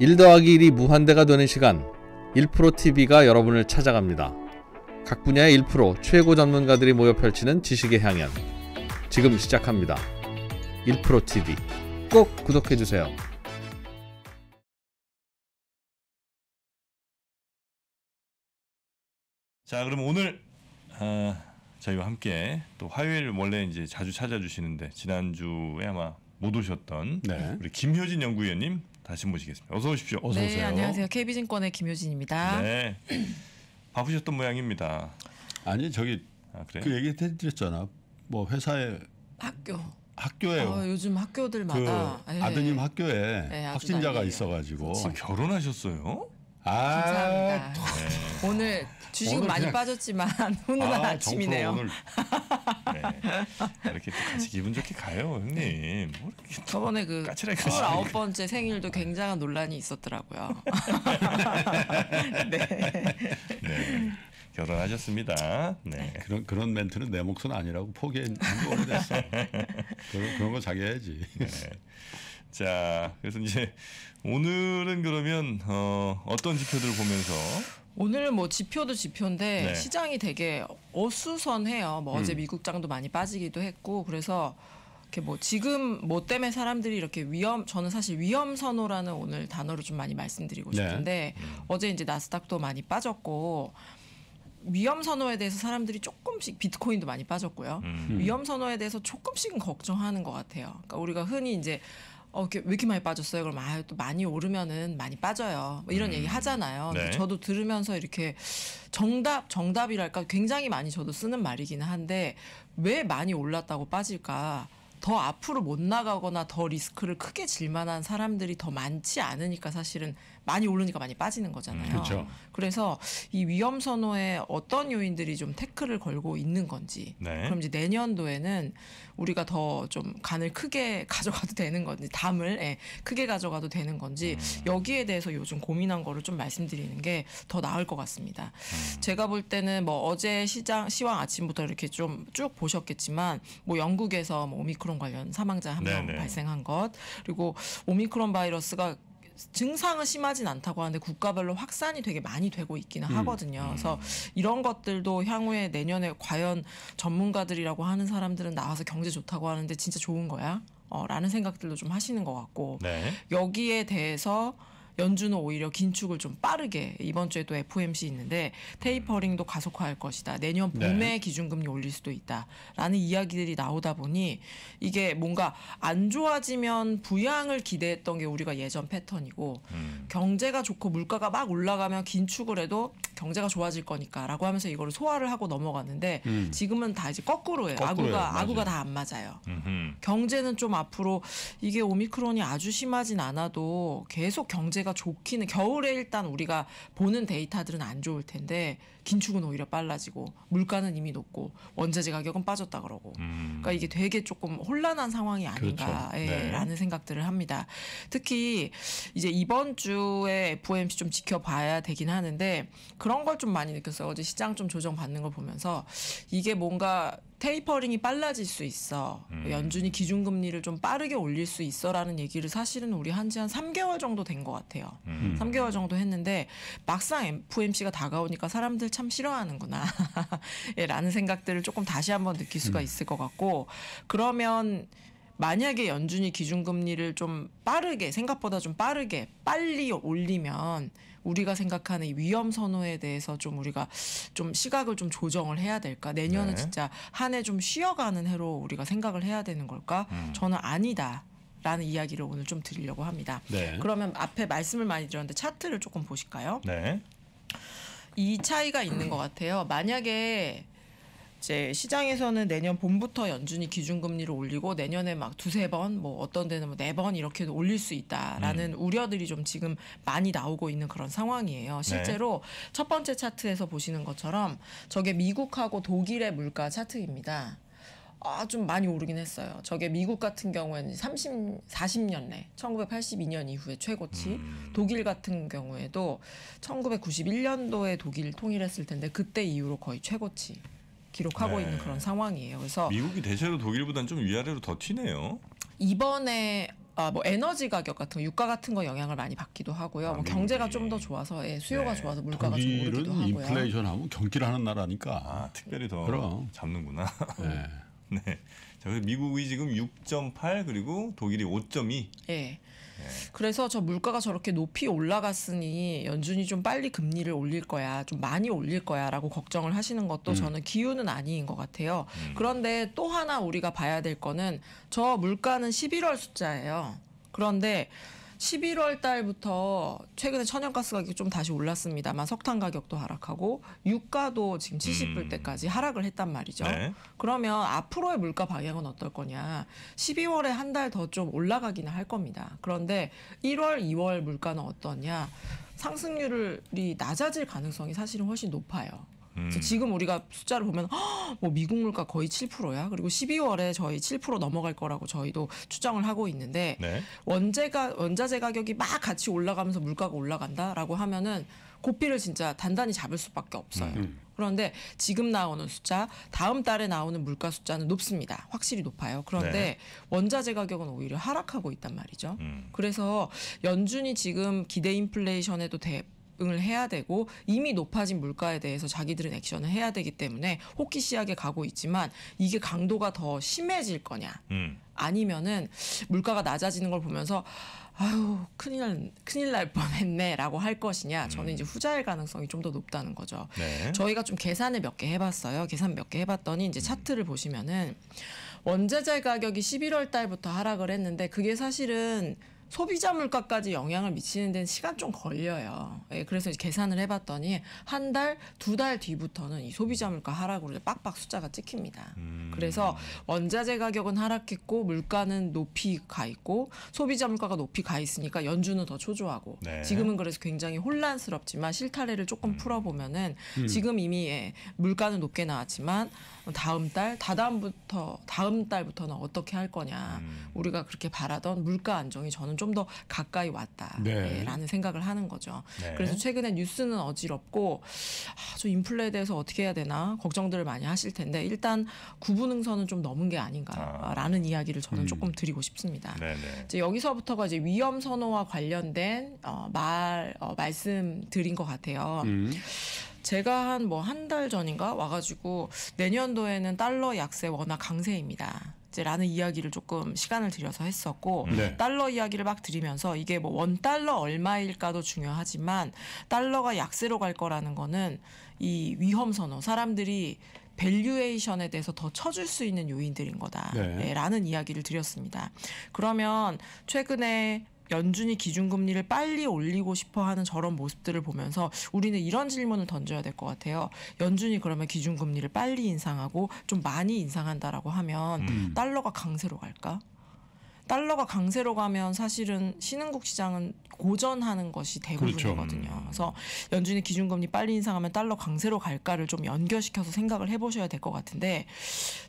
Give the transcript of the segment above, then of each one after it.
1 더하기 1이 무한대가 되는 시간 1프로TV가 여러분을 찾아갑니다. 각 분야의 1 최고 전문가들이 모여 펼치는 지식의 향연 지금 시작합니다. 1프로TV 꼭 구독해주세요. 자 그럼 오늘 어, 저희와 함께 또 화요일 원래 이제 자주 찾아주시는데 지난주에 아마 못 오셨던 네. 우리 김효진 연구위원님 다시 모시겠습니다. 어서 오십시오. 네, 어서 네, 오세요. 안녕하세요. KB증권의 김효진입니다. 네. 바쁘셨던 모양입니다. 아니 저기 아, 그래그 얘기 해드렸잖아. 뭐 회사에 학교 학교에 어, 아, 요즘 학교들마다 그 네. 아드님 학교에 네, 확진자가 있어가지고 그 결혼하셨어요? 아, 감사합니다. 네. 오늘 주식 오늘 많이 빠졌지만 훈훈한 아, 침이네요 오늘... 네. 이렇게 또 같이 기분 좋게 가요, 형님. 네. 뭐 저번에 그 29번째 생일도 네. 굉장한 논란이 있었더라고요. 네. 네. 결혼하셨습니다. 네. 아, 그런 그런 멘트는 내목소은 아니라고 포기한 지 오래됐어. 그런, 그런 거 자기 해야지. 네. 자, 그래서 이제 오늘은 그러면 어, 어떤 지표들을 보면서 오늘은 뭐 지표도 지표인데 네. 시장이 되게 어수선해요. 뭐 어제 음. 미국장도 많이 빠지기도 했고 그래서 이렇게 뭐 지금 뭐 때문에 사람들이 이렇게 위험 저는 사실 위험 선호라는 오늘 단어를 좀 많이 말씀드리고 네. 싶은데 네. 어제 이제 나스닥도 많이 빠졌고 위험 선호에 대해서 사람들이 조금씩 비트코인도 많이 빠졌고요. 음. 위험 선호에 대해서 조금씩은 걱정하는 것 같아요. 그러니까 우리가 흔히 이제 어, 왜 이렇게 많이 빠졌어요? 그럼 아, 또 많이 오르면은 많이 빠져요. 뭐 이런 음. 얘기 하잖아요. 네. 저도 들으면서 이렇게 정답, 정답이랄까 굉장히 많이 저도 쓰는 말이기는 한데 왜 많이 올랐다고 빠질까? 더 앞으로 못 나가거나 더 리스크를 크게 질 만한 사람들이 더 많지 않으니까 사실은 많이 오르니까 많이 빠지는 거잖아요. 음, 그렇죠. 그래서 이 위험 선호에 어떤 요인들이 좀 태클을 걸고 있는 건지 네. 그럼 이제 내년도에는 우리가 더 좀 간을 크게 가져가도 되는 건지 담을 예, 크게 가져가도 되는 건지 음. 여기에 대해서 요즘 고민한 거를 좀 말씀드리는 게 더 나을 것 같습니다. 음. 제가 볼 때는 뭐 어제 시장 시황 아침부터 이렇게 좀 쭉 보셨겠지만 뭐 영국에서 뭐 오미크론 관련 사망자 한명 네, 네. 발생한 것 그리고 오미크론 바이러스가 증상은 심하진 않다고 하는데 국가별로 확산이 되게 많이 되고 있기는 음. 하거든요. 음. 그래서 이런 것들도 향후에 내년에 과연 전문가들이라고 하는 사람들은 나와서 경제 좋다고 하는데 진짜 좋은 거야? 어, 라는 생각들도 좀 하시는 것 같고 네. 여기에 대해서 연준은 오히려 긴축을 좀 빠르게 이번 주에 도 FOMC 있는데 테이퍼링도 가속화할 것이다. 내년 네. 봄에 네. 기준금리 올릴 수도 있다라는 이야기들이 나오다 보니 이게 뭔가 안 좋아지면 부양을 기대했던 게 우리가 예전 패턴이고 음. 경제가 좋고 물가가 막 올라가면 긴축을 해도 경제가 좋아질 거니까라고 하면서 이거를 소화를 하고 넘어갔는데 음. 지금은 다 이제 거꾸로예요. 거꾸로 아구가 맞아요. 아구가 다 안 맞아요. 음흠. 경제는 좀 앞으로 이게 오미크론이 아주 심하진 않아도 계속 경제 경제가 좋기는 겨울에 일단 우리가 보는 데이터들은 안 좋을 텐데 긴축은 오히려 빨라지고 물가는 이미 높고 원자재 가격은 빠졌다 그러고 음. 그러니까 이게 되게 조금 혼란한 상황이 그렇죠. 아닌가라는 그렇죠. 네. 생각들을 합니다. 특히 이제 이번 주에 FOMC 좀 지켜봐야 되긴 하는데 그런 걸 좀 많이 느꼈어요. 어제 시장 좀 조정받는 걸 보면서 이게 뭔가 테이퍼링이 빨라질 수 있어. 음. 연준이 기준금리를 좀 빠르게 올릴 수 있어라는 얘기를 사실은 우리 한지 한 3개월 정도 된 것 같아요. 음. 3개월 정도 했는데 막상 FOMC가 다가오니까 사람들 참 싫어하는구나. 예, 라는 생각들을 조금 다시 한번 느낄 수가 음. 있을 것 같고 그러면 만약에 연준이 기준금리를 좀 빠르게 생각보다 좀 빠르게 빨리 올리면 우리가 생각하는 위험 선호에 대해서 좀 우리가 좀 시각을 좀 조정을 해야 될까? 내년은 네. 진짜 한 해 좀 쉬어가는 해로 우리가 생각을 해야 되는 걸까? 음. 저는 아니다. 라는 이야기를 오늘 좀 드리려고 합니다. 네. 그러면 앞에 말씀을 많이 드렸는데 차트를 조금 보실까요? 네. 이 차이가 있는 것 같아요. 만약에 이제 시장에서는 내년 봄부터 연준이 기준금리를 올리고 내년에 막 두세 번, 뭐 어떤 데는 뭐 네 번 이렇게 올릴 수 있다라는 음. 우려들이 좀 지금 많이 나오고 있는 그런 상황이에요. 네. 실제로 네. 첫 번째 차트에서 보시는 것처럼 저게 미국하고 독일의 물가 차트입니다. 아, 좀 많이 오르긴 했어요. 저게 미국 같은 경우에는 30, 40년 내, 1982년 이후에 최고치, 음. 독일 같은 경우에도 1991년도에 독일 통일했을 텐데, 그때 이후로 거의 최고치. 기록하고 네. 있는 그런 상황이에요. 그래서 미국이 대체로 독일보다는 좀 위아래로 더 튀네요. 이번에 아, 뭐 에너지 가격 같은 거, 유가 같은 거 영향을 많이 받기도 하고요. 뭐 아, 뭐 경제가 좀 더 좋아서 예, 수요가 네. 좋아서 물가가 좀 오르기도 하고요. 인플레이션하고 경기를 하는 나라니까 아, 특별히 더 그럼. 잡는구나. 네. 네. 자, 그래서 미국이 지금 6.8 그리고 독일이 5.2. 예. 네. 그래서 저 물가가 저렇게 높이 올라갔으니 연준이 좀 빨리 금리를 올릴 거야, 좀 많이 올릴 거야라고 걱정을 하시는 것도 음. 저는 기우는 아닌것 같아요. 음. 그런데 또 하나 우리가 봐야 될 거는 저 물가는 11월 숫자예요. 그런데 11월 달부터 최근에 천연가스 가격이 좀 다시 올랐습니다만 석탄 가격도 하락하고 유가도 지금 70불대까지 음. 하락을 했단 말이죠. 네. 그러면 앞으로의 물가 방향은 어떨 거냐. 12월에 한 달 더 좀 올라가기는 할 겁니다. 그런데 1월, 2월 물가는 어떠냐. 상승률이 낮아질 가능성이 사실은 훨씬 높아요. 그 지금 우리가 숫자를 보면 허, 뭐 미국 물가 거의 7%야. 그리고 12월에 저희 7% 넘어갈 거라고 저희도 추정을 하고 있는데 네. 원재가 원자재 가격이 막 같이 올라가면서 물가가 올라간다라고 하면은 고피를 진짜 단단히 잡을 수밖에 없어요. 음. 그런데 지금 나오는 숫자, 다음 달에 나오는 물가 숫자는 높습니다. 확실히 높아요. 그런데 네. 원자재 가격은 오히려 하락하고 있단 말이죠. 음. 그래서 연준이 지금 기대 인플레이션에도 대, 응을 해야 되고 이미 높아진 물가에 대해서 자기들은 액션을 해야 되기 때문에 호기 시하게 가고 있지만 이게 강도가 더 심해질 거냐 음. 아니면은 물가가 낮아지는 걸 보면서 아유 큰일 큰일 날 뻔했네라고 할 것이냐 음. 저는 이제 후자일 가능성이 좀 더 높다는 거죠. 네. 저희가 좀 계산을 몇 개 해봤어요. 계산 몇 개 해봤더니 이제 음. 차트를 보시면은 원자재 가격이 11월 달부터 하락을 했는데 그게 사실은 소비자 물가까지 영향을 미치는 데는 시간 좀 걸려요. 예, 그래서 이제 계산을 해봤더니 한 달, 두 달 뒤부터는 이 소비자 물가 하락으로 빡빡 숫자가 찍힙니다. 음. 그래서 원자재 가격은 하락했고 물가는 높이 가 있고 소비자 물가가 높이 가 있으니까 연준은 더 초조하고 네. 지금은 그래서 굉장히 혼란스럽지만 실타래를 조금 음. 풀어보면은 음. 지금 이미 예, 물가는 높게 나왔지만 다음 달, 다다음부터 다음 달부터는 어떻게 할 거냐. 음. 우리가 그렇게 바라던 물가 안정이 저는 좀 더 가까이 왔다라는 네. 생각을 하는 거죠. 네. 그래서 최근에 뉴스는 어지럽고 아, 저 인플레에 대해서 어떻게 해야 되나 걱정들을 많이 하실 텐데 일단 구분응선은 좀 넘은 게 아닌가라는 아. 이야기를 저는 음. 조금 드리고 싶습니다. 네네. 네. 이제 여기서부터가 이제 위험 선호와 관련된 어, 말 어, 말씀 드린 것 같아요. 음. 제가 한 뭐 한 달 전인가 와가지고 내년도에는 달러 약세 워낙 강세입니다. 라는 이야기를 조금 시간을 들여서 했었고 음. 네. 달러 이야기를 막 드리면서 이게 뭐 원 달러 얼마일까도 중요하지만 달러가 약세로 갈 거라는 거는 이 위험 선호 사람들이 밸류에이션에 대해서 더 쳐줄 수 있는 요인들인 거다라는 네. 네, 이야기를 드렸습니다. 그러면 최근에 연준이 기준금리를 빨리 올리고 싶어 하는 저런 모습들을 보면서 우리는 이런 질문을 던져야 될 것 같아요. 연준이 그러면 기준금리를 빨리 인상하고 좀 많이 인상한다라고 하면 음. 달러가 강세로 갈까? 달러가 강세로 가면 사실은 신흥국 시장은 고전하는 것이 대부분이거든요. 그렇죠. 음. 그래서 연준이 기준금리 빨리 인상하면 달러 강세로 갈까를 좀 연결시켜서 생각을 해보셔야 될 것 같은데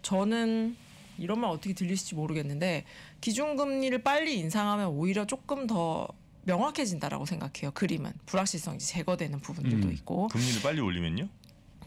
저는 이런 말 어떻게 들리실지 모르겠는데 기준금리를 빨리 인상하면 오히려 조금 더 명확해진다라고 생각해요. 그림은 불확실성이 제거되는 부분들도 음, 있고 금리를 빨리 올리면요?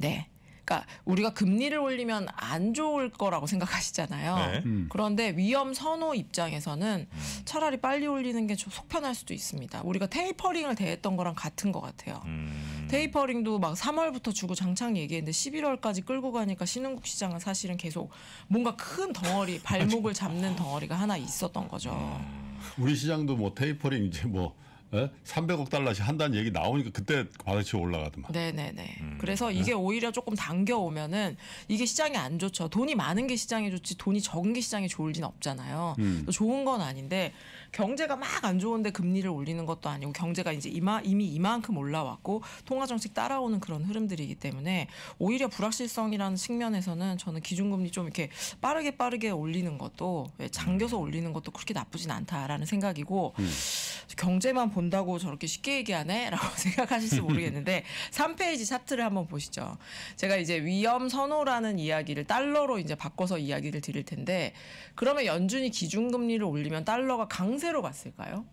네. 그러니까 우리가 금리를 올리면 안 좋을 거라고 생각하시잖아요. 네. 음. 그런데 위험 선호 입장에서는 차라리 빨리 올리는 게 속편할 수도 있습니다. 우리가 테이퍼링을 대했던 거랑 같은 것 같아요. 음. 테이퍼링도 막 3월부터 주고 장창 얘기했는데 11월까지 끌고 가니까 신흥국 시장은 사실은 계속 뭔가 큰 덩어리 발목을 잡는 덩어리가 하나 있었던 거죠. 음. 우리 시장도 뭐 테이퍼링 이제 뭐 예? 300억 달러씩 한다는 얘기 나오니까 그때 과다치 올라가더만. 네네네. 음. 그래서 네. 이게 오히려 조금 당겨오면은 이게 시장이 안 좋죠. 돈이 많은 게 시장에 좋지 돈이 적은 게 시장에 좋을 리는 없잖아요. 음. 좋은 건 아닌데 경제가 막 안 좋은데 금리를 올리는 것도 아니고 경제가 이제 이마, 이미 이만큼 올라왔고 통화 정책 따라오는 그런 흐름들이기 때문에 오히려 불확실성이라는 측면에서는 저는 기준금리 좀 이렇게 빠르게 빠르게 올리는 것도 예, 잠겨서 음. 올리는 것도 그렇게 나쁘진 않다라는 생각이고 음. 경제만 본다고 저렇게 쉽게 얘기하네라고 생각하실지 모르겠는데 3페이지 차트를 한번 보시죠. 제가 이제 위험 선호라는 이야기를 달러로 이제 바꿔서 이야기를 드릴 텐데 그러면 연준이 기준금리를 올리면 달러가 강 강세로 봤을까요?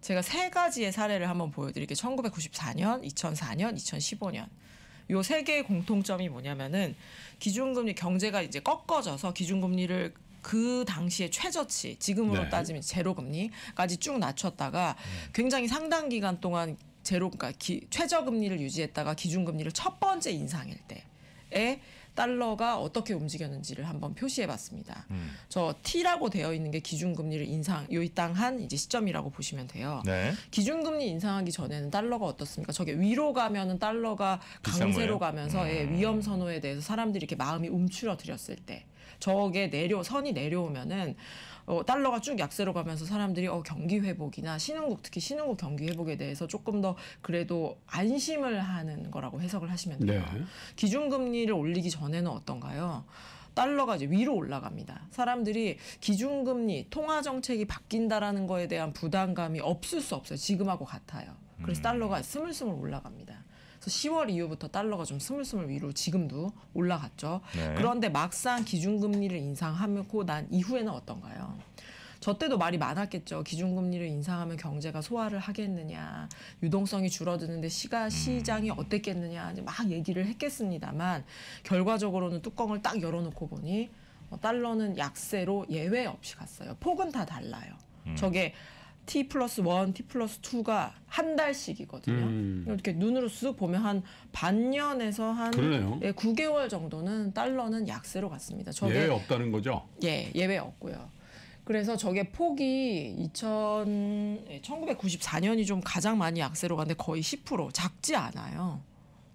제가 세 가지의 사례를 한번 보여드릴게요. 1994년, 2004년, 2015년. 요 세 개의 공통점이 뭐냐면은 기준금리 경제가 이제 꺾어져서 기준금리를 그 당시에 최저치 지금으로 네. 따지면 제로금리까지 쭉 낮췄다가 음. 굉장히 상당 기간 동안 제로 그러니까 기, 최저금리를 유지했다가 기준금리를 첫 번째 인상일 때에 달러가 어떻게 움직였는지를 한번 표시해봤습니다. 음. 저 T라고 되어 있는 게 기준금리를 인상 요이 땅 한 이제 시점이라고 보시면 돼요. 네. 기준금리 인상하기 전에는 달러가 어떻습니까? 저게 위로 가면은 달러가 강세로 가면서 예, 음. 예, 위험 선호에 대해서 사람들이 이렇게 마음이 움츠러들였을 때. 저게 내려 선이 내려오면은 어, 달러가 쭉 약세로 가면서 사람들이 어, 경기 회복이나 신흥국 특히 신흥국 경기 회복에 대해서 조금 더 그래도 안심을 하는 거라고 해석을 하시면 돼요. 네. 기준금리를 올리기 전에는 어떤가요? 달러가 이제 위로 올라갑니다. 사람들이 기준금리, 통화 정책이 바뀐다라는 거에 대한 부담감이 없을 수 없어요. 지금하고 같아요. 그래서 음. 달러가 스물스물 올라갑니다. 10월 이후부터 달러가 좀 스물스물 위로 지금도 올라갔죠. 네. 그런데 막상 기준금리를 인상하고 난 이후에는 어떤가요? 저 때도 말이 많았겠죠. 기준금리를 인상하면 경제가 소화를 하겠느냐, 유동성이 줄어드는데 시가 음. 시장이 어땠겠느냐 이제 막 얘기를 했겠습니다만 결과적으로는 뚜껑을 딱 열어놓고 보니 어, 달러는 약세로 예외 없이 갔어요. 폭은 다 달라요. 음. 저게 T 플러스 원, T 플러스 투가한 달씩이거든요. 음. 이렇게 눈으로 쓱 보면 한 반년에서 한 예, 9개월 정도는 달러는 약세로 갔습니다. 저게, 예외 없다는 거죠? 예, 예외 없고요. 그래서 저게 폭이 2000, 1994년이 예, 좀 가장 많이 약세로 갔는데 거의 10% 작지 않아요.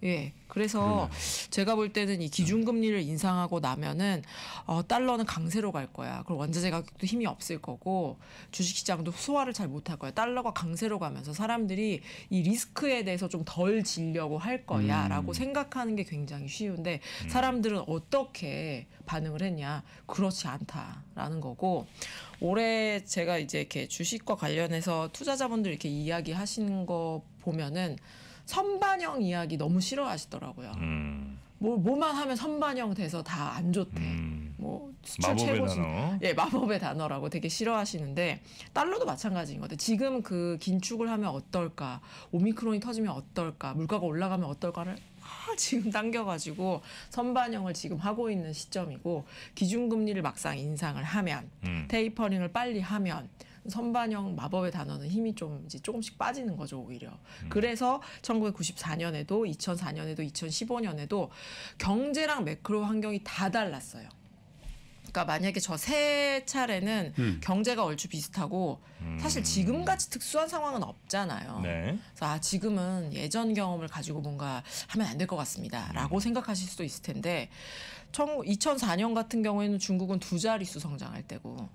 예. 그래서 음. 제가 볼 때는 이 기준금리를 음. 인상하고 나면은 어, 달러는 강세로 갈 거야. 그리고 원자재 가격도 힘이 없을 거고 주식시장도 소화를 잘 못할 거야. 달러가 강세로 가면서 사람들이 이 리스크에 대해서 좀 덜 질려고 할 거야라고 음. 생각하는 게 굉장히 쉬운데 음. 사람들은 어떻게 반응을 했냐? 그렇지 않다라는 거고 올해 제가 이제 이렇게 주식과 관련해서 투자자분들 이렇게 이야기하시는 거 보면은 선반영 이야기 너무 싫어하시더라고요. 음. 뭐 뭐만 하면 선반영 돼서 다 안 좋대. 음. 뭐 수출 최고 단어. 예, 마법의 단어라고 되게 싫어하시는데 달러도 마찬가지인 것 같아요. 지금 그 긴축을 하면 어떨까? 오미크론이 터지면 어떨까? 물가가 올라가면 어떨까를 아, 지금 당겨가지고 선반영을 지금 하고 있는 시점이고 기준금리를 막상 인상을 하면 음. 테이퍼링을 빨리 하면 선반영 마법의 단어는 힘이 좀 이제 조금씩 빠지는 거죠 오히려. 음. 그래서 1994년에도 2004년에도 2015년에도 경제랑 매크로 환경이 다 달랐어요. 그러니까 만약에 저 세 차례는 음. 경제가 얼추 비슷하고 음. 사실 지금같이 특수한 상황은 없잖아요. 네. 그래서 아 지금은 예전 경험을 가지고 뭔가 하면 안 될 것 같습니다라고 음. 생각하실 수도 있을 텐데 2004년 같은 경우에는 중국은 두 자릿수 성장할 때고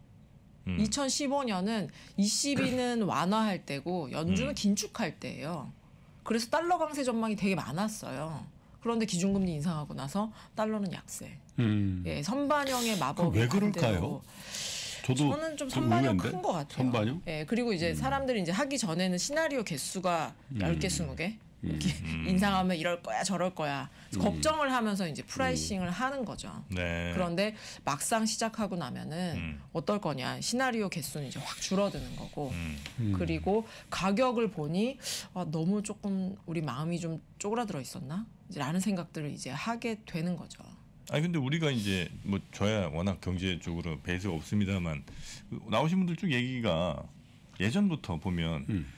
음. 2015년은 ECB는 완화할 때고 연준은 음. 긴축할 때예요. 그래서 달러 강세 전망이 되게 많았어요. 그런데 기준금리 인상하고 나서 달러는 약세. 음. 예, 선반영의 마법이 왜 그럴까요? 저도 저는 좀 선반영 큰것 같아요. 선반영? 예, 그리고 이제 음. 사람들이 이제 하기 전에는 시나리오 개수가 음. 10개, 20개 음. 이렇게 음. 인상하면 이럴 거야 저럴 거야 음. 걱정을 하면서 이제 음. 프라이싱을 음. 하는 거죠. 네. 그런데 막상 시작하고 나면은 음. 어떨 거냐 시나리오 개수는 이제 확 줄어드는 거고 그리고 가격을 보니 아, 너무 조금 우리 마음이 좀 쪼그라들어 있었나? 라는 생각들을 이제 하게 되는 거죠. 아니 근데 우리가 이제 뭐 저야 워낙 경제 쪽으로 배이가 없습니다만 나오신 분들 쭉 얘기가 예전부터 보면.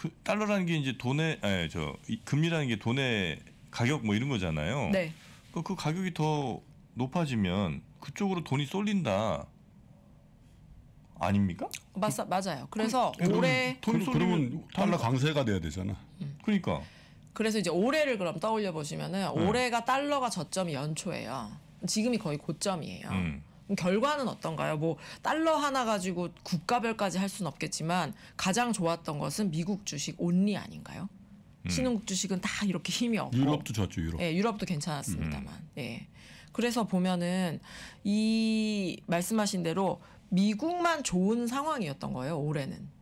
그 달러라는 게 이제 돈의 아니 예, 저 금리라는 게 돈의 가격 뭐 이런 거잖아요. 네. 그그 그러니까 가격이 더 높아지면 그쪽으로 돈이 쏠린다. 아닙니까? 맞, 맞아요. 그 그래서 그, 올해 돈 쏠리면 달러 강세가 돼야 되잖아. 음. 그러니까. 그래서 이제 올해를 그럼 떠올려 보시면은 네. 올해가 달러가 저점이 연초예요. 지금이 거의 고점이에요. 음. 결과는 어떤가요? 뭐 달러 하나 가지고 국가별까지 할 수는 없겠지만 가장 좋았던 것은 미국 주식 온리 아닌가요? 음. 신흥국 주식은 다 이렇게 힘이 없고 유럽도 좋았죠 유럽. 예, 유럽도 괜찮았습니다만. 음. 예. 그래서 보면은 이 말씀하신 대로 미국만 좋은 상황이었던 거예요 올해는.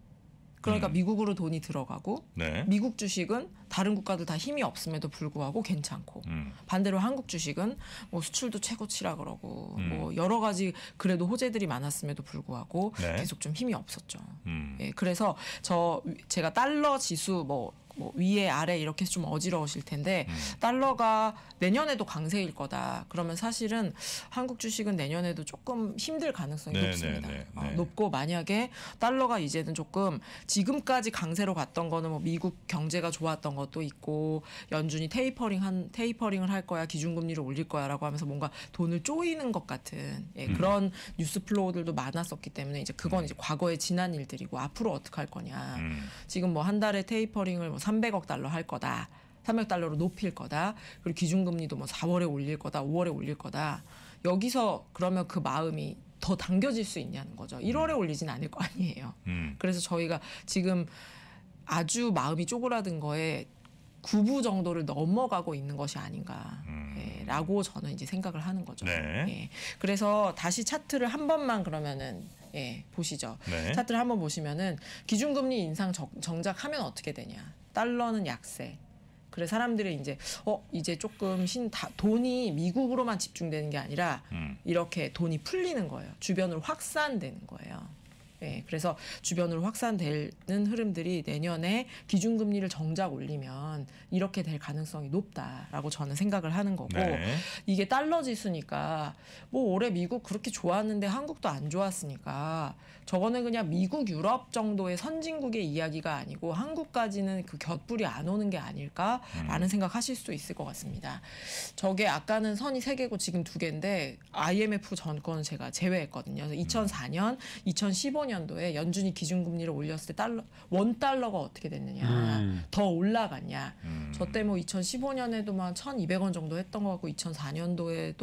그러니까 음. 미국으로 돈이 들어가고 네. 미국 주식은 다른 국가들 다 힘이 없음에도 불구하고 괜찮고 음. 반대로 한국 주식은 뭐 수출도 최고치라 그러고 음. 뭐 여러 가지 그래도 호재들이 많았음에도 불구하고 네. 계속 좀 힘이 없었죠. 음. 예, 그래서 저 제가 달러 지수 뭐뭐 위에 아래 이렇게 좀 어지러우실 텐데 음. 달러가 내년에도 강세일 거다. 그러면 사실은 한국 주식은 내년에도 조금 힘들 가능성이 네, 네 높습니다. 네, 어, 네, 어, 높고 만약에 달러가 이제는 조금 지금까지 강세로 갔던 거는 뭐 미국 경제가 좋았던 것도 있고 연준이 테이퍼링 한 테이퍼링을 할 거야 기준금리를 올릴 거야라고 하면서 뭔가 돈을 쪼이는 것 같은 예, 음. 그런 뉴스 플로우들도 많았었기 때문에 이제 그건 음. 이제 과거의 지난 일들이고 앞으로 어떻게 할 거냐. 음. 지금 뭐 한 달에 테이퍼링을 뭐 300억 달러 할 거다. 300달러로 높일 거다. 그리고 기준금리도 뭐 4월에 올릴 거다, 5월에 올릴 거다. 여기서 그러면 그 마음이 더 당겨질 수 있냐는 거죠. 1월에 음. 올리진 않을 거 아니에요. 음. 그래서 저희가 지금 아주 마음이 쪼그라든 거에 구부 정도를 넘어가고 있는 것이 아닌가라고 음. 예, 저는 이제 생각을 하는 거죠. 네. 예, 그래서 다시 차트를 한 번만 그러면은 예, 보시죠. 네. 차트를 한 번 보시면은 기준금리 인상 정, 정작 하면 어떻게 되냐. 달러는 약세. 그래 사람들은 이제 어 이제 조금 신 다, 돈이 미국으로만 집중되는 게 아니라 음. 이렇게 돈이 풀리는 거예요. 주변으로 확산되는 거예요. 네, 그래서 주변으로 확산되는 흐름들이 내년에 기준금리를 정작 올리면 이렇게 될 가능성이 높다라고 저는 생각을 하는 거고 네. 이게 달러 지수니까 뭐 올해 미국 그렇게 좋았는데 한국도 안 좋았으니까 저거는 그냥 미국 유럽 정도의 선진국의 이야기가 아니고 한국까지는 그 곁불이 안 오는 게 아닐까라는 음. 생각하실 수 있을 것 같습니다. 저게 아까는 선이 세 개고 지금 두 개인데 IMF 전권은 제가 제외했거든요. 그래서 2004년, 2015년 2015년도에 연준이 기준금리를 올렸을 때 달러 원 달러가 어떻게 됐느냐 음. 더 올라갔냐 음. 저때 뭐 2015년에도만 1,200원 정도 했던 것 같고 2004년도에도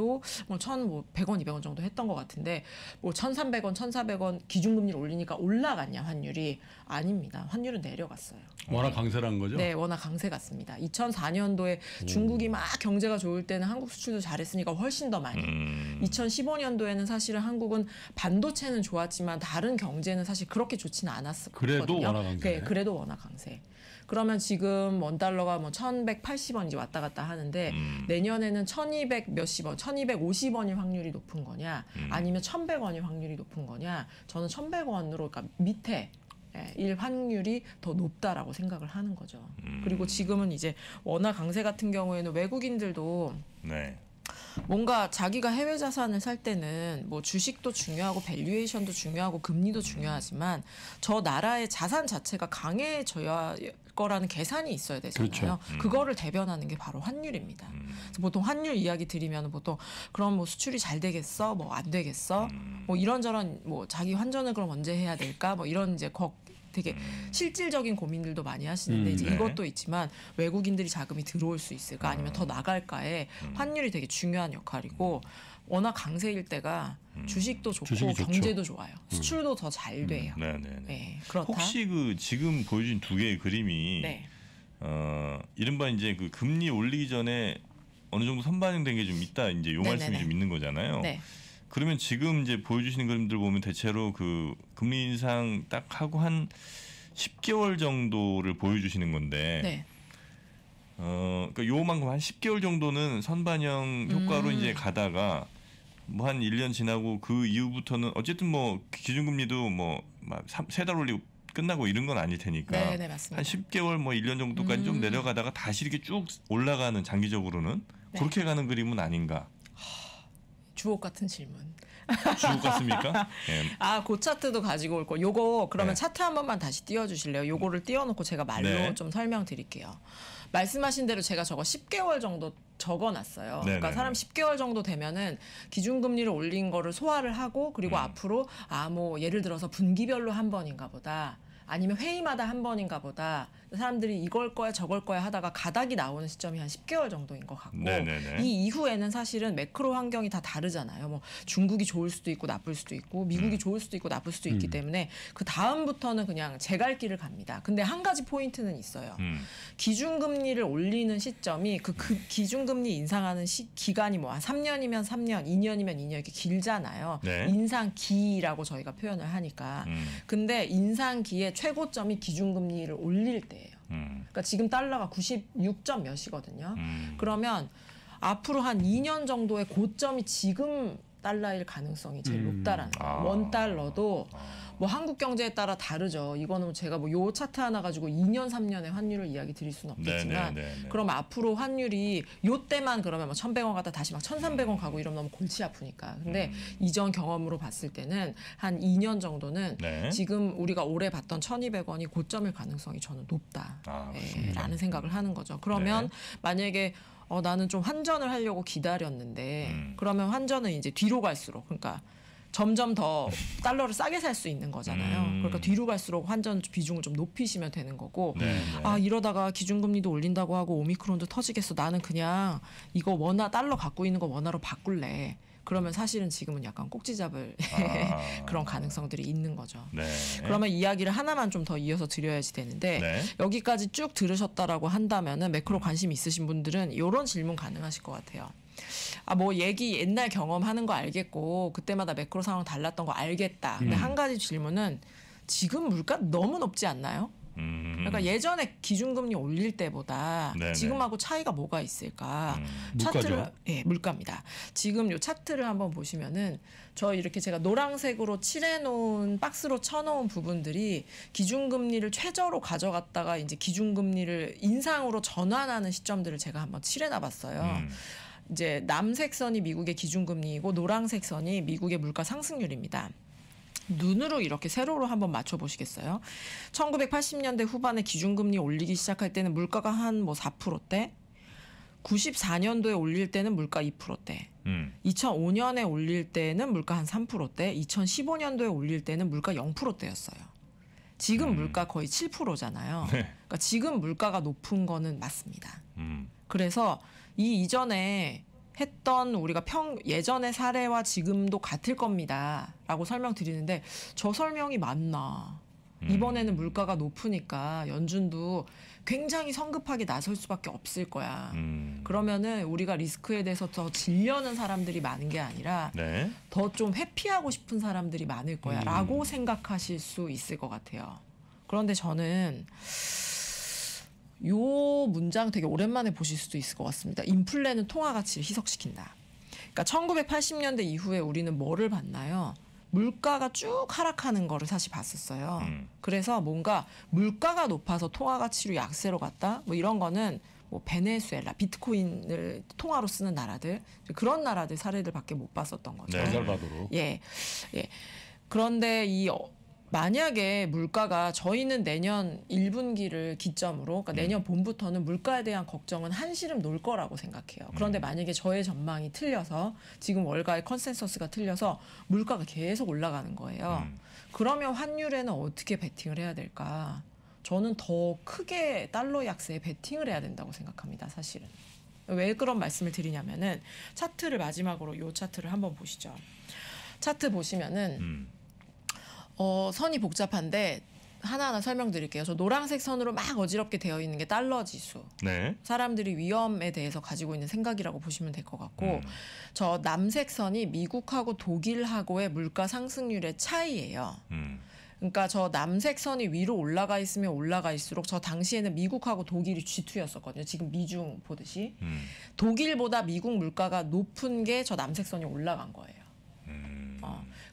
뭐 1,100원 뭐 200원 정도 했던 것 같은데 뭐 1,300원 1,400원 기준금리를 올리니까 올라갔냐 환율이 아닙니다 환율은 내려갔어요 워낙 강세란 거죠? 네 워낙 강세 같습니다 2004년도에 오. 중국이 막 경제가 좋을 때는 한국 수출도 잘했으니까 훨씬 더 많이 음. 2015년도에는 사실은 한국은 반도체는 좋았지만 다른 경 경제는 사실 그렇게 좋지는 않았었거든요. 그래도 원화 네, 강세. 네, 그래도 원화 강세. 그러면 지금 원 달러가 뭐 1,180원 이제 왔다 갔다 하는데 음. 내년에는 1,200 몇십 원, 1 2 5 0원이 확률이 높은 거냐, 음. 아니면 1 1 0 0원이 확률이 높은 거냐. 저는 1,100원으로 그러니까 밑에 예, 일확률이더 높다라고 생각을 하는 거죠. 음. 그리고 지금은 이제 원화 강세 같은 경우에는 외국인들도 네. 뭔가 자기가 해외 자산을 살 때는 뭐 주식도 중요하고 밸류에이션도 중요하고 금리도 중요하지만 저 나라의 자산 자체가 강해져야 거라는 계산이 있어야 되잖아요. 그렇죠. 음. 그거를 대변하는 게 바로 환율입니다. 음. 보통 환율 이야기 드리면 보통 그럼 뭐 수출이 잘 되겠어, 뭐 안 되겠어, 음. 뭐 이런저런 뭐 자기 환전을 그럼 언제 해야 될까, 뭐 이런 이제 걱 되게 음. 실질적인 고민들도 많이 하시는데 음, 이제 네. 이것도 있지만 외국인들이 자금이 들어올 수 있을까 아니면 더 음. 나갈까에 음. 환율이 되게 중요한 역할이고 워낙 강세일 때가 주식도 좋고 경제도 좋아요. 수출도 더 잘 돼요. 네네네. 네, 네. 네, 그렇다. 혹시 그 지금 보여준 두 개의 그림이 네. 어, 이른바 이제 그 금리 올리기 전에 어느 정도 선반영된 게 좀 있다 이제 요 네, 말씀이 좀 있는 거잖아요. 네. 그러면 지금 이제 보여주시는 그림들 보면 대체로 그 금리 인상 딱 하고 한 10개월 정도를 보여주시는 건데 네. 어, 그니까 요만큼 한 10개월 정도는 선반영 효과로 음. 이제 가다가 뭐 한 1년 지나고 그 이후부터는 어쨌든 뭐 기준금리도 뭐 막 세 달 올리고 끝나고 이런 건 아닐 테니까 네, 네, 한 10개월 뭐 1년 정도까지 음. 좀 내려가다가 다시 이렇게 쭉 올라가는 장기적으로는 네. 그렇게 가는 그림은 아닌가. 주옥 같은 질문. 주옥 같습니까? 예. 아, 고 차트도 가지고 올 거. 요거 그러면 네. 차트 한 번만 다시 띄워 주실래요? 요거를 띄워 놓고 제가 말로 네. 좀 설명드릴게요. 말씀하신 대로 제가 저거 10개월 정도 적어놨어요. 네네. 그러니까 네, 사람 10개월 정도 되면은 기준금리를 올린 거를 소화를 하고 그리고 음. 앞으로 아 뭐 예를 들어서 분기별로 한 번인가 보다 아니면 회의마다 한 번인가 보다 사람들이 이걸 거야 저걸 거야 하다가 가닥이 나오는 시점이 한 10개월 정도인 것 같고 네네네. 이 이후에는 사실은 매크로 환경이 다 다르잖아요. 뭐 중국이 좋을 수도 있고 나쁠 수도 있고 미국이 음. 좋을 수도 있고 나쁠 수도 있기 음. 때문에 그 다음부터는 그냥 제 갈 길을 갑니다. 근데 한 가지 포인트는 있어요. 음. 기준금리를 올리는 시점이 그, 그 기준금리 인상하는 시, 기간이 뭐한 3년이면 3년, 2년이면 2년 이렇게 길잖아요. 네. 인상기라고 저희가 표현을 하니까. 음. 근데 인상기의 최고점이 기준금리를 올릴 때 음. 그러니까 지금 달러가 96점 몇이거든요. 음. 그러면 앞으로 한 2년 정도의 고점이 지금 달러일 가능성이 제일 음. 높다라는 거예요. 아. 원 달러도 아. 뭐 한국 경제에 따라 다르죠. 이거는 제가 뭐 요 차트 하나 가지고 2년 3년의 환율을 이야기 드릴 수는 없겠지만 네네네네. 네, 네, 네. 그럼 앞으로 환율이 요 때만 그러면 뭐 1,100원 갔다 다시 막 1,300원 가고 이러면 너무 골치 아프니까. 근데 음. 이전 경험으로 봤을 때는 한 2년 정도는 네. 지금 우리가 올해 봤던 1,200원이 고점일 가능성이 저는 높다라는 아, 예, 생각을 하는 거죠. 그러면 네. 만약에 어, 나는 좀 환전을 하려고 기다렸는데 음. 그러면 환전은 이제 뒤로 갈수록 그러니까 점점 더 달러를 싸게 살 수 있는 거잖아요. 음. 그러니까 뒤로 갈수록 환전 비중을 좀 높이시면 되는 거고 네, 네. 아 이러다가 기준금리도 올린다고 하고 오미크론도 터지겠어. 나는 그냥 이거 원화 달러 갖고 있는 거 원화로 바꿀래. 그러면 사실은 지금은 약간 꼭지 잡을 아. 그런 가능성들이 있는 거죠. 네. 그러면 이야기를 하나만 좀 더 이어서 드려야지 되는데 네. 여기까지 쭉 들으셨다라고 한다면은 매크로 음. 관심 있으신 분들은 이런 질문 가능하실 것 같아요. 아, 뭐 얘기 옛날 경험하는 거 알겠고 그때마다 매크로 상황 달랐던 거 알겠다. 근데 음. 한 가지 질문은 지금 물가 너무 높지 않나요? 음. 그러니까 예전에 기준금리 올릴 때보다 네네. 지금하고 차이가 뭐가 있을까? 음. 차트를 물가죠? 예, 물가입니다. 지금 요 차트를 한번 보시면은 저 이렇게 제가 노란색으로 칠해 놓은 박스로 쳐 놓은 부분들이 기준금리를 최저로 가져갔다가 이제 기준금리를 인상으로 전환하는 시점들을 제가 한번 칠해 놔 봤어요. 음. 이제 남색 선이 미국의 기준금리이고 노란색 선이 미국의 물가 상승률입니다. 눈으로 이렇게 세로로 한번 맞춰 보시겠어요? 1980년대 후반에 기준금리 올리기 시작할 때는 물가가 한 뭐 4%대 94년도에 올릴 때는 물가 2%대, 음. 2005년에 올릴 때는 물가 한 3%대, 2015년도에 올릴 때는 물가 0%대였어요. 지금 음. 물가 거의 7%잖아요. 네. 그러니까 지금 물가가 높은 거는 맞습니다. 음. 그래서 이 이전에 했던 우리가 평 예전의 사례와 지금도 같을 겁니다라고 설명드리는데 저 설명이 맞나? 음. 이번에는 물가가 높으니까 연준도 굉장히 성급하게 나설 수밖에 없을 거야. 음. 그러면은 우리가 리스크에 대해서 더 질려는 사람들이 많은 게 아니라 네. 더좀 회피하고 싶은 사람들이 많을 거야라고 음. 생각하실 수 있을 것 같아요. 그런데 저는 요 문장 되게 오랜만에 보실 수도 있을 것 같습니다. 인플레는 통화 가치를 희석시킨다. 그러니까 1980년대 이후에 우리는 뭐를 봤나요? 물가가 쭉 하락하는 거를 사실 봤었어요. 음. 그래서 뭔가 물가가 높아서 통화 가치로 약세로 갔다. 뭐 이런 거는 뭐 베네수엘라, 비트코인을 통화로 쓰는 나라들 그런 나라들 사례들밖에 못 봤었던 거죠. 네. 예, 예. 그런데 이 어, 만약에 물가가 저희는 내년 1분기를 기점으로 그러니까 음. 내년 봄부터는 물가에 대한 걱정은 한시름 놀 거라고 생각해요. 그런데 음. 만약에 저의 전망이 틀려서 지금 월가의 컨센서스가 틀려서 물가가 계속 올라가는 거예요. 음. 그러면 환율에는 어떻게 베팅을 해야 될까? 저는 더 크게 달러 약세에 베팅을 해야 된다고 생각합니다. 사실은. 왜 그런 말씀을 드리냐면은 차트를 마지막으로 요 차트를 한번 보시죠. 차트 보시면은 음. 어, 선이 복잡한데 하나하나 설명드릴게요. 저 노란색 선으로 막 어지럽게 되어 있는 게 달러 지수. 네. 사람들이 위험에 대해서 가지고 있는 생각이라고 보시면 될 것 같고, 음. 저 남색 선이 미국하고 독일하고의 물가 상승률의 차이예요. 음. 그러니까 저 남색 선이 위로 올라가 있으면 올라갈수록 저 당시에는 미국하고 독일이 G2였었거든요. 지금 미중 보듯이 음. 독일보다 미국 물가가 높은 게 저 남색 선이 올라간 거예요.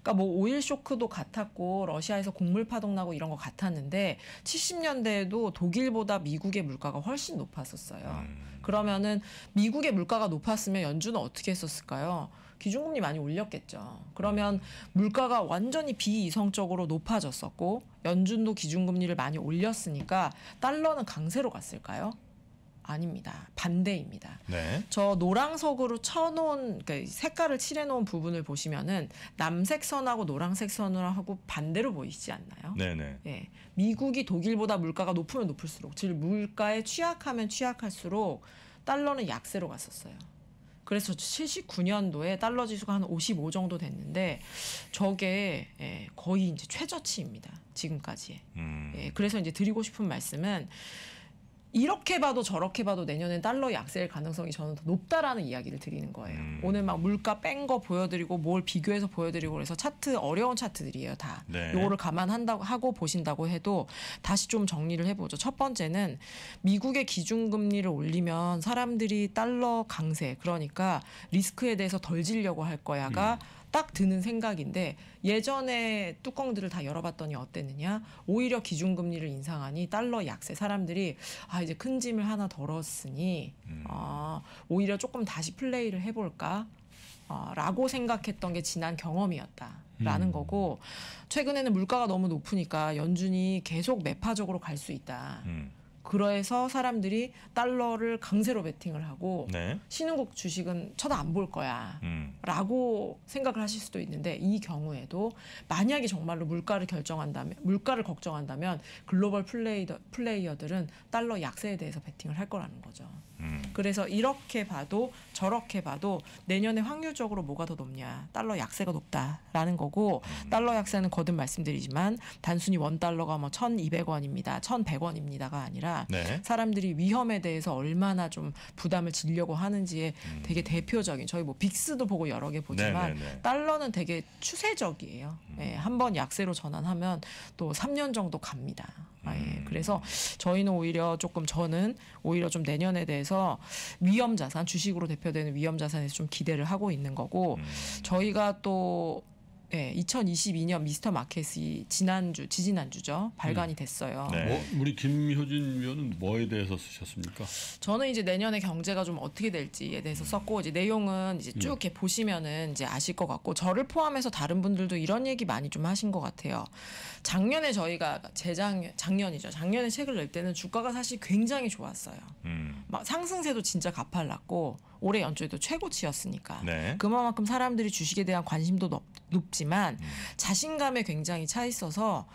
그러니까 뭐 오일 쇼크도 같았고 러시아에서 곡물 파동 나고 이런 거 같았는데 70년대에도 독일보다 미국의 물가가 훨씬 높았었어요. 음. 그러면은 미국의 물가가 높았으면 연준은 어떻게 했었을까요? 기준금리 많이 올렸겠죠. 그러면 물가가 완전히 비이성적으로 높아졌었고 연준도 기준금리를 많이 올렸으니까 달러는 강세로 갔을까요? 아닙니다. 반대입니다. 네. 저 노랑석으로 쳐놓은 그러니까 색깔을 칠해놓은 부분을 보시면은 남색 선하고 노랑색 선하고 반대로 보이지 않나요? 네네. 네. 예. 미국이 독일보다 물가가 높으면 높을수록 즉 물가에 취약하면 취약할수록 달러는 약세로 갔었어요. 그래서 79년도에 달러 지수가 한 55 정도 됐는데 저게 예, 거의 이제 최저치입니다. 지금까지. 음. 예, 그래서 이제 드리고 싶은 말씀은 이렇게 봐도 저렇게 봐도 내년엔 달러 약세일 가능성이 저는 더 높다라는 이야기를 드리는 거예요. 음. 오늘 막 물가 뺀 거 보여드리고 뭘 비교해서 보여드리고 그래서 차트 어려운 차트들이에요 다. 네. 요거를 감안한다고 하고 보신다고 해도 다시 좀 정리를 해보죠. 첫 번째는 미국의 기준금리를 올리면 사람들이 달러 강세 그러니까 리스크에 대해서 덜질려고할 거야가 음. 딱 드는 생각인데 예전에 뚜껑들을 다 열어봤더니 어땠느냐 오히려 기준금리를 인상하니 달러 약세 사람들이 아 이제 큰 짐을 하나 덜었으니 음. 아 오히려 조금 다시 플레이를 해볼까 아, 라고 생각했던 게 지난 경험이었다. 라는 음. 거고 최근에는 물가가 너무 높으니까 연준이 계속 매파적으로 갈 수 있다. 음. 그래서 사람들이 달러를 강세로 베팅을 하고 네. 신흥국 주식은 쳐다 안 볼 거야라고 음. 생각을 하실 수도 있는데 이 경우에도 만약에 정말로 물가를 결정한다면 물가를 걱정한다면 글로벌 플레이더, 플레이어들은 달러 약세에 대해서 베팅을 할 거라는 거죠. 음. 그래서 이렇게 봐도 저렇게 봐도 내년에 확률적으로 뭐가 더 높냐 달러 약세가 높다라는 거고 음. 달러 약세는 거듭 말씀드리지만 단순히 원 달러가 뭐 천이백 원입니다 천백 원입니다가 아니라 네. 사람들이 위험에 대해서 얼마나 좀 부담을 지려고 하는지에 음. 되게 대표적인 저희 뭐 빅스도 보고 여러 개 보지만 네네네. 네, 네. 달러는 되게 추세적이에요. 예, 네, 음. 한번 약세로 전환하면 또삼년 정도 갑니다. 아예. 음. 그래서 저희는 오히려 조금 저는 오히려 좀 내년에 대해서 위험 자산 주식으로 대표되는 위험 자산에서 좀 기대를 하고 있는 거고 음. 저희가 또 네, 2022년 미스터 마켓이 지난주, 지지난주죠. 발간이 음. 됐어요. 네. 뭐, 우리 김효진 위원은 뭐에 대해서 쓰셨습니까? 저는 이제 내년에 경제가 좀 어떻게 될지에 대해서 음. 썼고 이제 내용은 이제 쭉 네. 이렇게 보시면은 이제 아실 것 같고 저를 포함해서 다른 분들도 이런 얘기 많이 좀 하신 것 같아요. 작년에 저희가 재작년 작년이죠. 작년에 책을 낼 때는 주가가 사실 굉장히 좋았어요. 음. 막 상승세도 진짜 가팔랐고 올해 연초에도 최고치였으니까 네. 그만큼 사람들이 주식에 대한 관심도 높, 지만 음. 자신감에 굉장히 차 있어서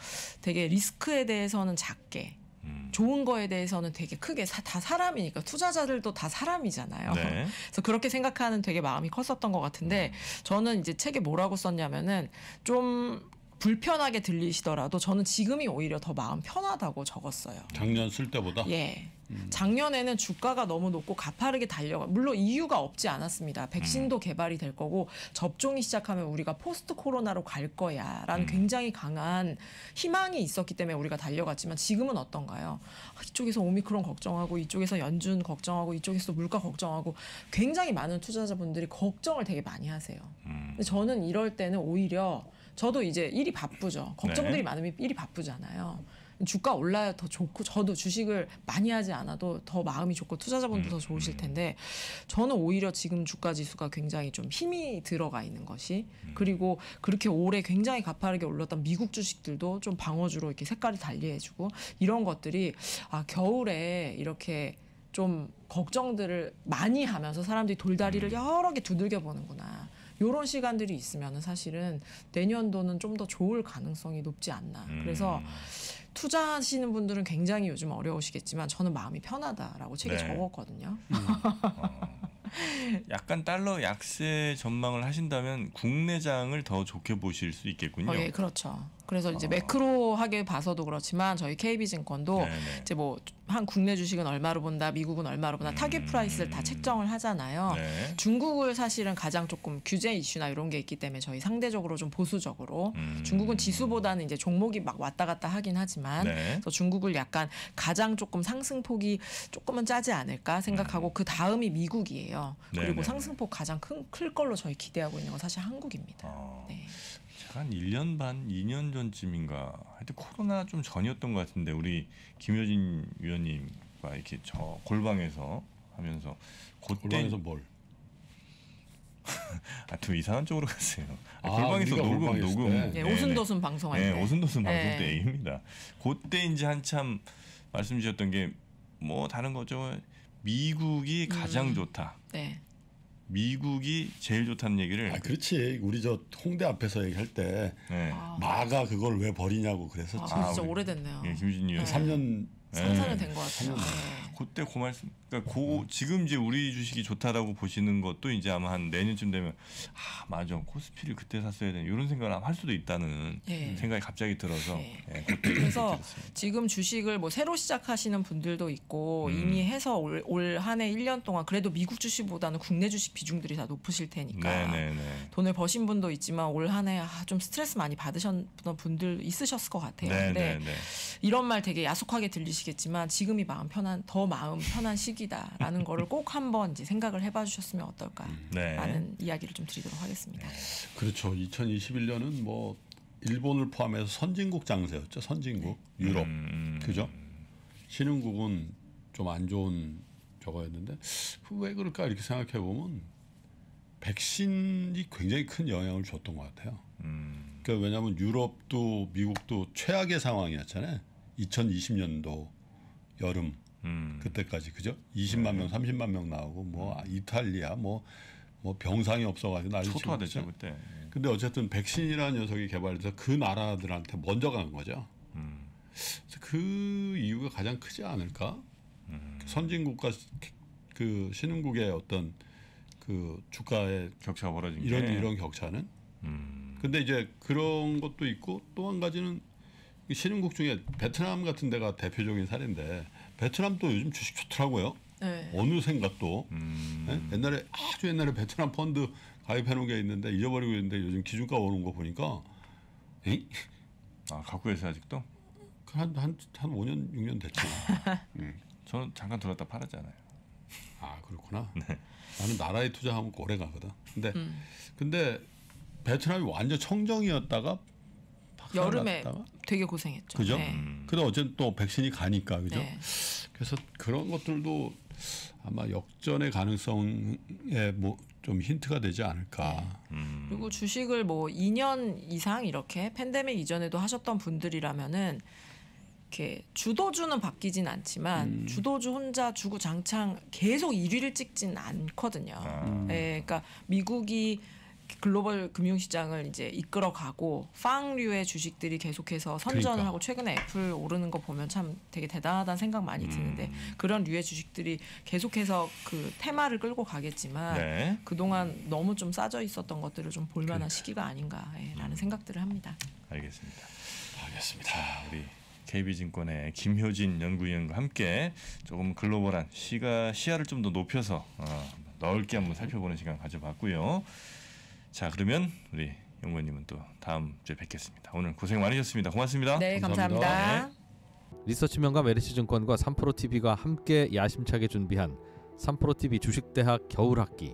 되게 리스크에 대해서는 작게 음. 좋은 거에 대해서는 되게 크게 사, 다 사람이니까 투자자들도 다 사람이잖아요. 네. 그래서 그렇게 생각하는 되게 마음이 컸었던 것 같은데 음. 저는 이제 책에 뭐라고 썼냐면은 좀 불편하게 들리시더라도 저는 지금이 오히려 더 마음 편하다고 적었어요. 작년 쓸 때보다? 예. 음. 작년에는 주가가 너무 높고 가파르게 달려가 물론 이유가 없지 않았습니다. 백신도 음. 개발이 될 거고 접종이 시작하면 우리가 포스트 코로나로 갈 거야라는 음. 굉장히 강한 희망이 있었기 때문에 우리가 달려갔지만 지금은 어떤가요? 아, 이쪽에서 오미크론 걱정하고 이쪽에서 연준 걱정하고 이쪽에서 물가 걱정하고 굉장히 많은 투자자분들이 걱정을 되게 많이 하세요. 근데 저는 이럴 때는 오히려 저도 이제 일이 바쁘죠. 걱정들이 네. 많으면 일이 바쁘잖아요. 주가 올라야 더 좋고 저도 주식을 많이 하지 않아도 더 마음이 좋고 투자자분도 음. 더 좋으실 음. 텐데 저는 오히려 지금 주가 지수가 굉장히 좀 힘이 들어가 있는 것이 음. 그리고 그렇게 올해 굉장히 가파르게 올랐던 미국 주식들도 좀 방어주로 이렇게 색깔이 달리해주고 이런 것들이 아 겨울에 이렇게 좀 걱정들을 많이 하면서 사람들이 돌다리를 여러 개 두들겨 보는구나. 요런 시간들이 있으면 사실은 내년도는 좀 더 좋을 가능성이 높지 않나. 그래서 투자하시는 분들은 굉장히 요즘 어려우시겠지만 저는 마음이 편하다라고 책에 네. 적었거든요. 음. 어. 약간 달러 약세 전망을 하신다면 국내장을 더 좋게 보실 수 있겠군요. 어, 예, 그렇죠. 그래서 이제 어. 매크로하게 봐서도 그렇지만 저희 KB증권도 네네. 이제 뭐 한 국내 주식은 얼마로 본다, 미국은 얼마로 본다, 음. 타겟 프라이스를 다 책정을 하잖아요. 네. 중국을 사실은 가장 조금 규제 이슈나 이런 게 있기 때문에 저희 상대적으로 좀 보수적으로 음. 중국은 지수보다는 이제 종목이 막 왔다 갔다 하긴 하지만 네. 그래서 중국을 약간 가장 조금 상승폭이 조금은 짜지 않을까 생각하고 음. 그 다음이 미국이에요. 네네. 그리고 상승폭 가장 큰, 클 걸로 저희 기대하고 있는 건 사실 한국입니다. 어. 네. 한 1년 반, 2년 전쯤인가 하여튼 코로나 좀 전이었던 것 같은데 우리 김효진 위원님과 이렇게 저 골방에서 하면서 그때 골방에서 뭘? 아좀 이상한 쪽으로 갔어요. 아, 아 골방에서 녹음 녹음. 네, 네, 오순도순 방송할 네, 때. 네, 오순도순 방송 때 네. 얘기입니다. 그때 이제 한참 말씀 주셨던 게 뭐 다른 거죠. 미국이 가장 음. 좋다. 네. 미국이 제일 좋다는 얘기를. 아, 그렇지. 우리 저 홍대 앞에서 얘기할 때 네. 아. 마가 그걸 왜 버리냐고 그래서 아, 진짜 오래됐네요. 예, 김진유. 네. 3년. 3, 년 네. 된것 같아요. 네. 그때 그 말씀. 그러니까 고, 음. 지금 이제 우리 주식이 좋다라고 보시는 것도 이제 아마 한 내년쯤 되면 아 맞아 코스피를 그때 샀어야 되는 이런 생각을 할 수도 있다는 예. 생각이 갑자기 들어서 예. 예, 그래서 지금 주식을 뭐 새로 시작하시는 분들도 있고 음. 이미 해서 올 한해 올 1년 동안 그래도 미국 주식보다는 국내 주식 비중들이 다 높으실 테니까 네네네. 돈을 버신 분도 있지만 올 한해 아, 좀 스트레스 많이 받으셨던 분들 있으셨을 것 같아요. 네네네. 근데 이런 말 되게 야속하게 들리시겠지만 지금이 마음 편한 더 마음 편한 시기 시기다라는 거를 꼭 한번 이제 생각을 해봐 주셨으면 어떨까라는 음, 네. 이야기를 좀 드리도록 하겠습니다. 네. 그렇죠. 2021년은 뭐 일본을 포함해서 선진국 장세였죠. 선진국 네. 유럽 음, 음. 그죠? 신흥국은 좀 안 좋은 저거였는데 왜 그럴까 이렇게 생각해 보면 백신이 굉장히 큰 영향을 줬던 것 같아요. 음. 그 왜냐하면 유럽도 미국도 최악의 상황이었잖아요. 2020년도 여름 음. 그때까지 그죠? 20만 명, 30만 명 나오고 뭐 음. 이탈리아 뭐뭐 뭐 병상이 없어가지고 난리 초토화됐죠 그때. 예. 근데 어쨌든 백신이라는 녀석이 개발돼서 그 나라들한테 먼저 간 거죠. 음. 그그 이유가 가장 크지 않을까? 음. 선진국과 그 신흥국의 어떤 그 주가의 격차가 벌어진 이런 게. 이런 격차는. 음. 근데 이제 그런 것도 있고 또 한 가지는 신흥국 중에 베트남 같은 데가 대표적인 사례인데 베트남도 요즘 주식 좋더라고요. 네. 어느 생각도 음. 네? 옛날에 아주 옛날에 베트남 펀드 가입해 놓은 게 있는데 잊어버리고 있는데 요즘 기준가 오는 거 보니까 에이? 아 갖고 계세요 아직도? 한한한 그 한 5년 6년 됐죠. 음. 저는 잠깐 들었다 팔았잖아요. 아 그렇구나. 네. 나는 나라에 투자하면 오래 가거든. 근데 음. 근데 베트남이 완전 청정이었다가 여름에 되게 고생했죠. 그죠? 네. 음. 그래 어쨌든 또 백신이 가니까 그죠? 네. 그래서 그런 것들도 아마 역전의 가능성에 뭐좀 힌트가 되지 않을까. 네. 음. 그리고 주식을 뭐 2년 이상 이렇게 팬데믹 이전에도 하셨던 분들이라면은 이렇게 주도주는 바뀌진 않지만 음. 주도주 혼자 주구장창 계속 1위를 찍진 않거든요. 음. 예, 그러니까 미국이 글로벌 금융시장을 이제 이끌어가고 팡류의 주식들이 계속해서 선전을 그러니까. 하고 최근에 애플 오르는 거 보면 참 되게 대단하다는 생각 많이 음. 드는데 그런 류의 주식들이 계속해서 그 테마를 끌고 가겠지만 네. 그동안 너무 좀 싸져 있었던 것들을 좀 볼만한 그러니까. 시기가 아닌가라는 음. 생각들을 합니다. 알겠습니다. 알겠습니다. 우리 KB증권의 김효진 연구위원과 함께 조금 글로벌한 시가 시야를 좀 더 높여서 어, 넓게 한번 살펴보는 시간 가져봤고요. 자 그러면 우리 영모님은 또 다음 주에 뵙겠습니다. 오늘 고생 많으셨습니다. 고맙습니다. 네 감사합니다. 감사합니다. 네. 리서치 명가 메르시증권과 3프로 TV가 함께 야심차게 준비한 3프로 TV 주식대학 겨울학기